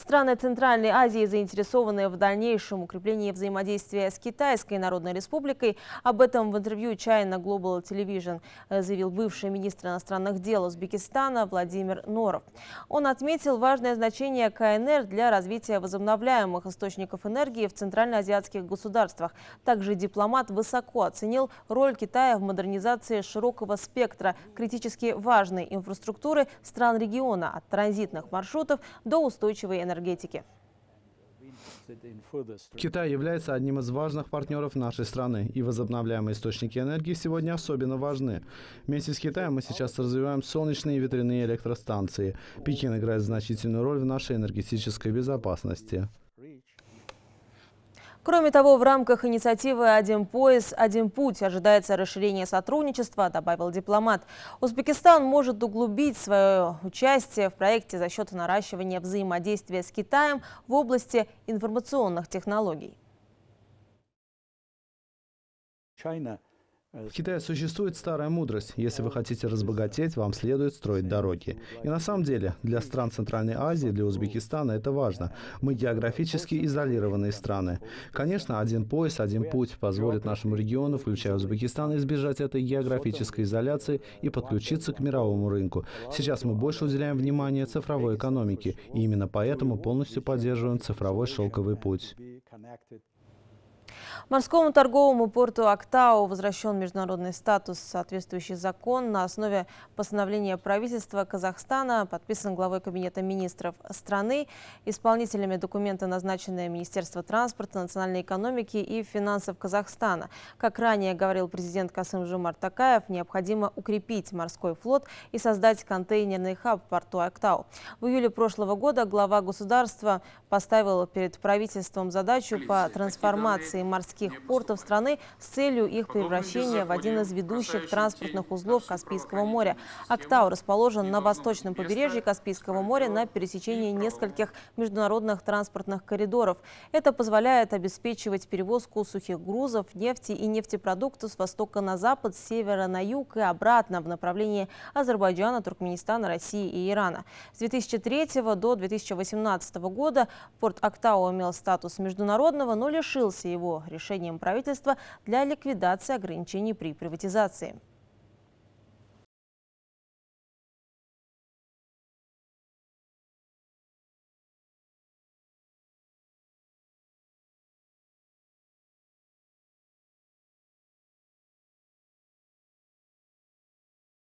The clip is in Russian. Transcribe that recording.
Страны Центральной Азии заинтересованы в дальнейшем укреплении взаимодействия с Китайской Народной Республикой. Об этом в интервью China Global Television э, заявил бывший министр иностранных дел Узбекистана Владимир Норов. Он отметил важное значение КНР для развития возобновляемых источников энергии в центральноазиатских государствах. Также дипломат высоко оценил роль Китая в модернизации широкого спектра критически важной инфраструктуры стран региона от транзитных маршрутов до устойчивой энергетики энергетики. Китай является одним из важных партнеров нашей страны, и возобновляемые источники энергии сегодня особенно важны. Вместе с Китаем мы сейчас развиваем солнечные и ветряные электростанции. Пекин играет значительную роль в нашей энергетической безопасности. Кроме того, в рамках инициативы «Один пояс, один путь» ожидается расширение сотрудничества, добавил дипломат. Узбекистан может углубить свое участие в проекте за счет наращивания взаимодействия с Китаем в области информационных технологий. China. В Китае существует старая мудрость. Если вы хотите разбогатеть, вам следует строить дороги. И на самом деле, для стран Центральной Азии, для Узбекистана это важно. Мы географически изолированные страны. Конечно, один пояс, один путь позволит нашему региону, включая Узбекистан, избежать этой географической изоляции и подключиться к мировому рынку. Сейчас мы больше уделяем внимание цифровой экономике, и именно поэтому полностью поддерживаем цифровой шелковый путь. Морскому торговому порту Актау возвращен международный статус. Соответствующий закон на основе постановления правительства Казахстана подписан главой Кабинета министров страны. Исполнителями документа назначены Министерство транспорта, национальной экономики и финансов Казахстана. Как ранее говорил президент Касым Жумар Такаев, необходимо укрепить морской флот и создать контейнерный хаб в порту Актау. В июле прошлого года глава государства поставил перед правительством задачу по трансформации ассоциации морских портов страны с целью их превращения в один из ведущих транспортных узлов Каспийского моря. Актау расположен на восточном побережье Каспийского моря на пересечении нескольких международных транспортных коридоров. Это позволяет обеспечивать перевозку сухих грузов, нефти и нефтепродуктов с востока на запад, с севера на юг и обратно в направлении Азербайджана, Туркменистана, России и Ирана. С 2003 до 2018 года порт Актау имел статус международного, но лишился его решением правительства для ликвидации ограничений при приватизации.